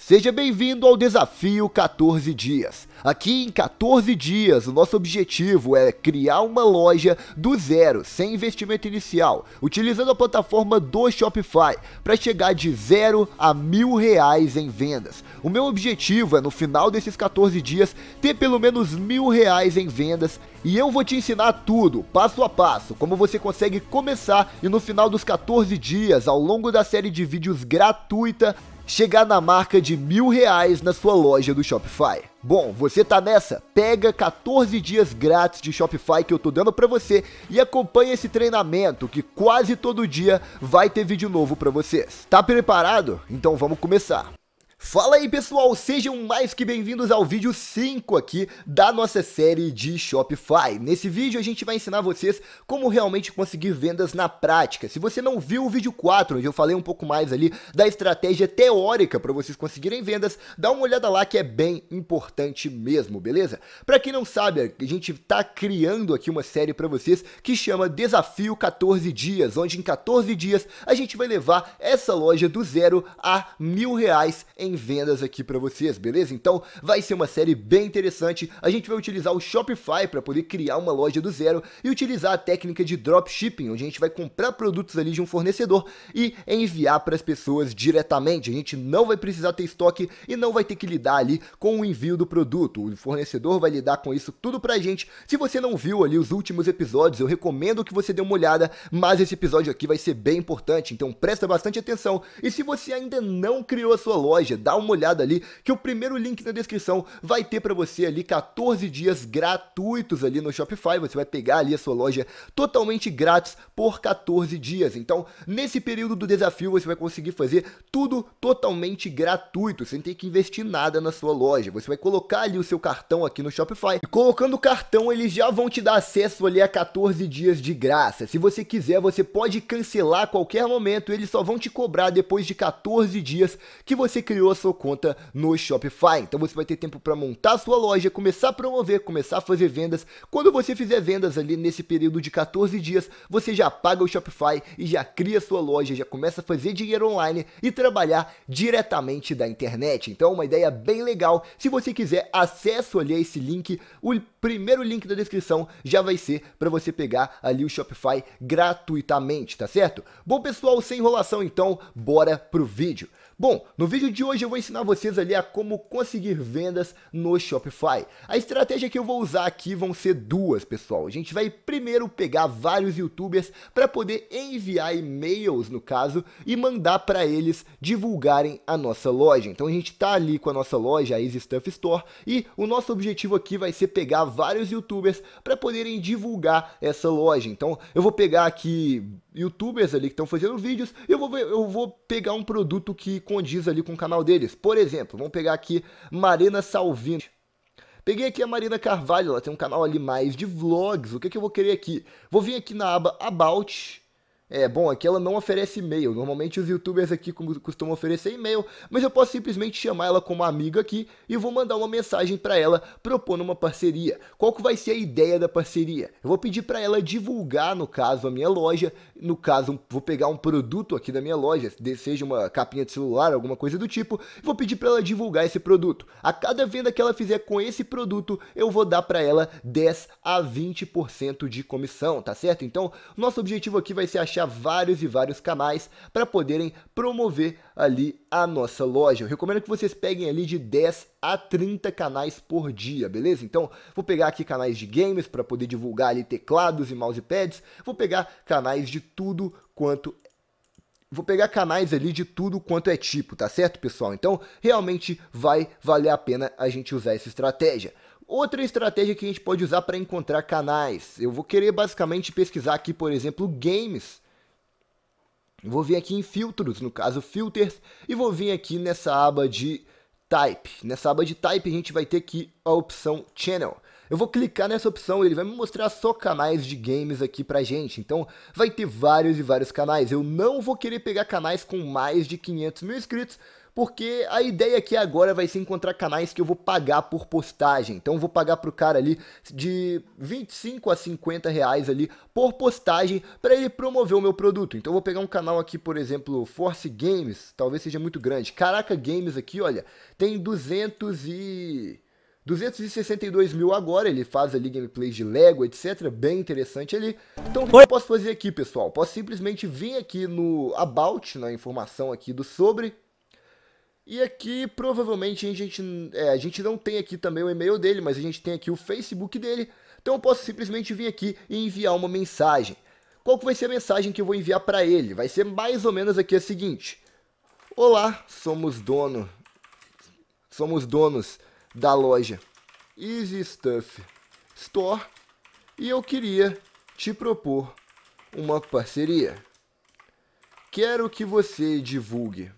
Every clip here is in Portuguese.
Seja bem-vindo ao desafio 14 dias. Aqui em 14 dias, o nosso objetivo é criar uma loja do zero, sem investimento inicial, utilizando a plataforma do Shopify para chegar de zero a mil reais em vendas. O meu objetivo é no final desses 14 dias ter pelo menos mil reais em vendas e eu vou te ensinar tudo, passo a passo, como você consegue começar e no final dos 14 dias, ao longo da série de vídeos gratuita, chegar na marca de mil reais na sua loja do Shopify. Bom, você tá nessa? Pega 14 dias grátis de Shopify que eu tô dando para você e acompanha esse treinamento que quase todo dia vai ter vídeo novo para vocês. Tá preparado? Então vamos começar. Fala aí pessoal, sejam mais que bem-vindos ao vídeo 5 aqui da nossa série de Shopify. Nesse vídeo a gente vai ensinar vocês como realmente conseguir vendas na prática. Se você não viu o vídeo 4, onde eu falei um pouco mais ali da estratégia teórica para vocês conseguirem vendas, dá uma olhada lá que é bem importante mesmo, beleza? Para quem não sabe, a gente está criando aqui uma série para vocês que chama Desafio 14 Dias, onde em 14 dias a gente vai levar essa loja do zero a mil reais em em vendas aqui para vocês, beleza? Então vai ser uma série bem interessante. A gente vai utilizar o Shopify para poder criar uma loja do zero e utilizar a técnica de dropshipping, onde a gente vai comprar produtos ali de um fornecedor e enviar para as pessoas diretamente. A gente não vai precisar ter estoque e não vai ter que lidar ali com o envio do produto. O fornecedor vai lidar com isso tudo pra gente. Se você não viu ali os últimos episódios, eu recomendo que você dê uma olhada, mas esse episódio aqui vai ser bem importante, então presta bastante atenção. E se você ainda não criou a sua loja, dá uma olhada ali, que o primeiro link na descrição vai ter para você ali 14 dias gratuitos ali no Shopify. Você vai pegar ali a sua loja totalmente grátis por 14 dias. Então, nesse período do desafio, você vai conseguir fazer tudo totalmente gratuito, sem ter que investir nada na sua loja. Você vai colocar ali o seu cartão aqui no Shopify. E colocando o cartão, eles já vão te dar acesso ali a 14 dias de graça. Se você quiser, você pode cancelar a qualquer momento, eles só vão te cobrar depois de 14 dias que você criou criou a sua conta no Shopify. Então você vai ter tempo para montar a sua loja, começar a promover, começar a fazer vendas. Quando você fizer vendas ali nesse período de 14 dias, você já paga o Shopify e já cria a sua loja, já começa a fazer dinheiro online e trabalhar diretamente da internet. Então é uma ideia bem legal. Se você quiser acesso ali a esse link, o primeiro link da descrição já vai ser para você pegar ali o Shopify gratuitamente, tá certo? Bom pessoal, sem enrolação então, bora pro vídeo. Bom, no vídeo de hoje eu vou ensinar vocês ali a como conseguir vendas no Shopify. A estratégia que eu vou usar aqui vão ser duas, pessoal. A gente vai primeiro pegar vários youtubers para poder enviar e-mails, no caso, e mandar para eles divulgarem a nossa loja. Então a gente tá ali com a nossa loja, a Easy Stuff Store, e o nosso objetivo aqui vai ser pegar vários youtubers para poderem divulgar essa loja. Então eu vou pegar aqui youtubers ali que estão fazendo vídeos e eu vou, eu vou pegar um produto que condiz ali com o canal deles. Por exemplo, vamos pegar aqui Marina Salvini. Peguei aqui a Marina Carvalho, ela tem um canal ali mais de vlogs. O que, é que eu vou querer aqui? Vou vir aqui na aba About é, bom, aqui é ela não oferece e-mail. Normalmente os youtubers aqui costumam oferecer e-mail, mas eu posso simplesmente chamar ela como amiga aqui e vou mandar uma mensagem para ela propondo uma parceria. Qual que vai ser a ideia da parceria? Eu vou pedir para ela divulgar, no caso, a minha loja. No caso, vou pegar um produto aqui da minha loja, seja uma capinha de celular, alguma coisa do tipo, e vou pedir para ela divulgar esse produto. A cada venda que ela fizer com esse produto, eu vou dar para ela 10 a 20% de comissão, tá certo? Então, nosso objetivo aqui vai ser achar a vários e vários canais para poderem promover ali a nossa loja. Eu recomendo que vocês peguem ali de 10 a 30 canais por dia, beleza? Então, vou pegar aqui canais de games para poder divulgar ali teclados e mousepads, vou pegar canais de tudo quanto Vou pegar canais ali de tudo quanto é tipo, tá certo, pessoal? Então, realmente vai valer a pena a gente usar essa estratégia. Outra estratégia que a gente pode usar para encontrar canais. Eu vou querer basicamente pesquisar aqui, por exemplo, games Vou vir aqui em filtros, no caso filters, e vou vir aqui nessa aba de type. Nessa aba de type a gente vai ter aqui a opção channel. Eu vou clicar nessa opção e ele vai me mostrar só canais de games aqui pra gente. Então vai ter vários e vários canais. Eu não vou querer pegar canais com mais de 500 mil inscritos, porque a ideia aqui agora vai ser encontrar canais que eu vou pagar por postagem. Então eu vou pagar pro cara ali de 25 a 50 reais ali por postagem para ele promover o meu produto. Então eu vou pegar um canal aqui, por exemplo, Force Games, talvez seja muito grande. Caraca Games aqui, olha, tem 200 e... 262 mil agora, ele faz ali gameplays de Lego, etc, bem interessante ali. Então o que eu posso fazer aqui, pessoal? Posso simplesmente vir aqui no About, na informação aqui do sobre, e aqui, provavelmente, a gente, é, a gente não tem aqui também o e-mail dele, mas a gente tem aqui o Facebook dele. Então eu posso simplesmente vir aqui e enviar uma mensagem. Qual que vai ser a mensagem que eu vou enviar para ele? Vai ser mais ou menos aqui a seguinte. Olá, somos dono. Somos donos da loja Easy Stuff Store e eu queria te propor uma parceria. Quero que você divulgue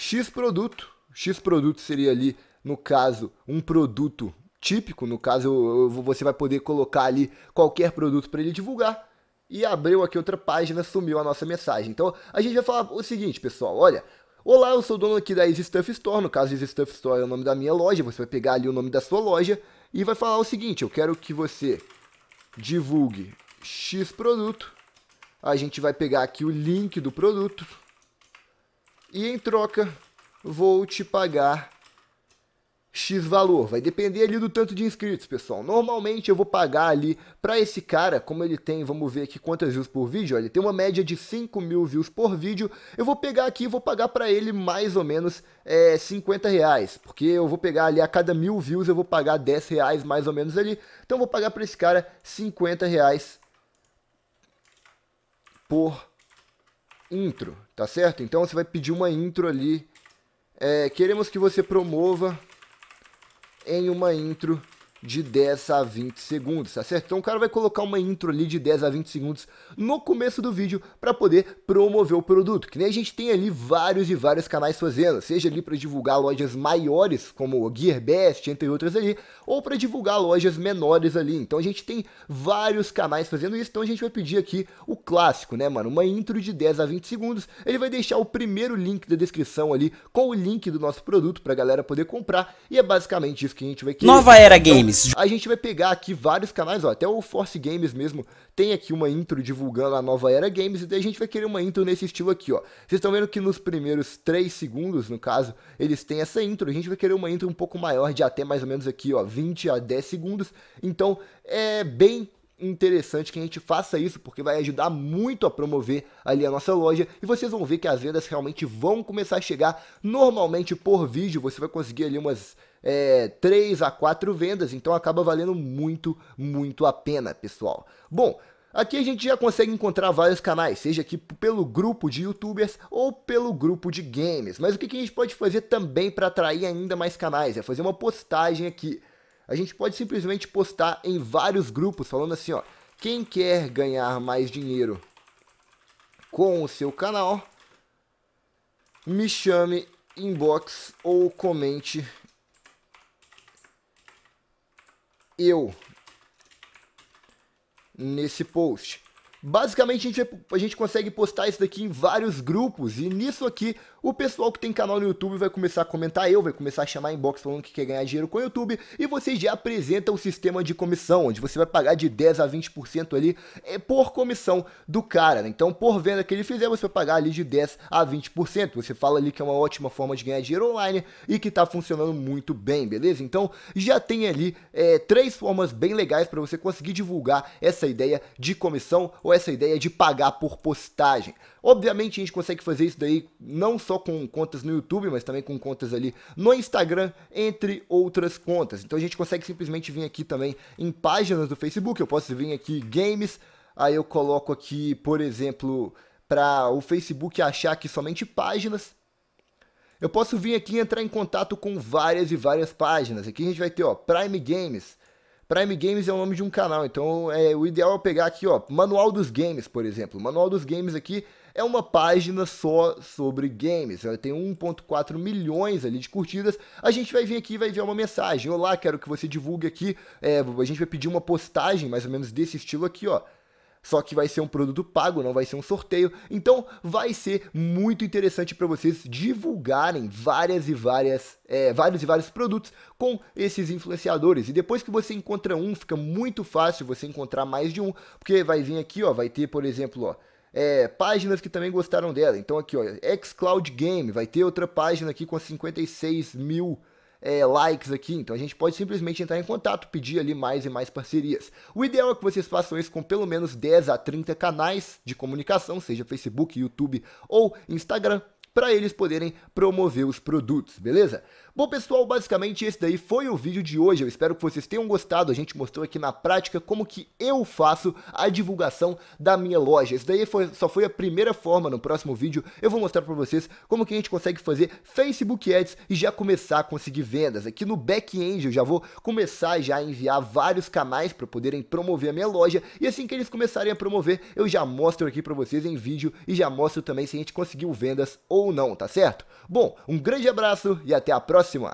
X produto. X produto seria ali, no caso, um produto típico. No caso, você vai poder colocar ali qualquer produto para ele divulgar. E abriu aqui outra página, sumiu a nossa mensagem. Então, a gente vai falar o seguinte, pessoal. Olha, Olá, eu sou o dono aqui da Easy Stuff Store. No caso, Easy Stuff Store é o nome da minha loja. Você vai pegar ali o nome da sua loja e vai falar o seguinte: eu quero que você divulgue X produto. A gente vai pegar aqui o link do produto e em troca vou te pagar X valor. Vai depender ali do tanto de inscritos, pessoal. Normalmente eu vou pagar ali para esse cara, como ele tem, vamos ver aqui quantas views por vídeo, ele tem uma média de 5 mil views por vídeo. Eu vou pegar aqui e vou pagar para ele mais ou menos é, 50 reais, porque eu vou pegar ali a cada mil views eu vou pagar 10 reais mais ou menos ali. Então eu vou pagar para esse cara 50 reais por intro tá certo? Então você vai pedir uma intro ali. É, queremos que você promova em uma intro de 10 a 20 segundos, tá certo? Então o cara vai colocar uma intro ali de 10 a 20 segundos no começo do vídeo para poder promover o produto, que nem a gente tem ali vários e vários canais fazendo, seja ali para divulgar lojas maiores como Gearbest, entre outras ali, ou para divulgar lojas menores ali. Então a gente tem vários canais fazendo isso, então a gente vai pedir aqui o clássico, né, mano? Uma intro de 10 a 20 segundos. Ele vai deixar o primeiro link da descrição ali com o link do nosso produto para a galera poder comprar e é basicamente isso que a gente vai querer. Nova Era Game Games. A gente vai pegar aqui vários canais, ó, até o Force Games mesmo tem aqui uma intro divulgando a nova era games, e daí a gente vai querer uma intro nesse estilo aqui, ó. Vocês estão vendo que nos primeiros 3 segundos, no caso, eles têm essa intro, a gente vai querer uma intro um pouco maior, de até mais ou menos aqui, ó, 20 a 10 segundos. Então, é bem interessante que a gente faça isso, porque vai ajudar muito a promover ali a nossa loja e vocês vão ver que as vendas realmente vão começar a chegar normalmente por vídeo, você vai conseguir ali umas é, 3 a 4 vendas, então acaba valendo muito, muito a pena, pessoal. Bom, Aqui a gente já consegue encontrar vários canais, seja aqui pelo grupo de youtubers ou pelo grupo de games. Mas o que a gente pode fazer também para atrair ainda mais canais? É fazer uma postagem aqui a gente pode simplesmente postar em vários grupos falando assim, ó, quem quer ganhar mais dinheiro com o seu canal, me chame inbox ou comente eu nesse post. Basicamente, a gente, a gente consegue postar isso daqui em vários grupos, e nisso aqui, o pessoal que tem canal no YouTube vai começar a comentar eu, vai começar a chamar inbox falando que quer ganhar dinheiro com o YouTube, e você já apresenta o sistema de comissão, onde você vai pagar de 10% a 20% ali é, por comissão do cara, né? Então, por venda que ele fizer, você vai pagar ali de 10% a 20%. Você fala ali que é uma ótima forma de ganhar dinheiro online e que tá funcionando muito bem, beleza? Então, já tem ali é, três formas bem legais para você conseguir divulgar essa ideia de comissão, ou essa ideia de pagar por postagem. Obviamente a gente consegue fazer isso daí não só com contas no YouTube, mas também com contas ali no Instagram, entre outras contas. Então a gente consegue simplesmente vir aqui também em páginas do Facebook, eu posso vir aqui games, aí eu coloco aqui, por exemplo, para o Facebook achar que somente páginas eu posso vir aqui e entrar em contato com várias e várias páginas. Aqui a gente vai ter, ó, Prime Games. Prime Games é o nome de um canal, então é, o ideal é pegar aqui, ó, Manual dos Games, por exemplo. Manual dos Games aqui é uma página só sobre games. Ela né? tem 1.4 milhões ali de curtidas. A gente vai vir aqui e vai ver uma mensagem. Olá, quero que você divulgue aqui. É, a gente vai pedir uma postagem mais ou menos desse estilo aqui, ó. Só que vai ser um produto pago, não vai ser um sorteio. Então vai ser muito interessante para vocês divulgarem várias e várias, é, vários e vários produtos com esses influenciadores. E depois que você encontra um, fica muito fácil você encontrar mais de um, porque vai vir aqui, ó, vai ter, por exemplo, ó, é, páginas que também gostaram dela. Então aqui, ó, xCloud Game, vai ter outra página aqui com 56 mil é, likes aqui, então a gente pode simplesmente entrar em contato, pedir ali mais e mais parcerias. O ideal é que vocês façam isso com pelo menos 10 a 30 canais de comunicação, seja Facebook, YouTube ou Instagram para eles poderem promover os produtos, beleza? Bom, pessoal, basicamente esse daí foi o vídeo de hoje. Eu espero que vocês tenham gostado. A gente mostrou aqui na prática como que eu faço a divulgação da minha loja. Isso daí foi, só foi a primeira forma. No próximo vídeo eu vou mostrar para vocês como que a gente consegue fazer Facebook Ads e já começar a conseguir vendas. Aqui no back-end eu já vou começar já a enviar vários canais para poderem promover a minha loja. E assim que eles começarem a promover, eu já mostro aqui para vocês em vídeo e já mostro também se a gente conseguiu vendas ou ou não, tá certo? Bom, um grande abraço e até a próxima!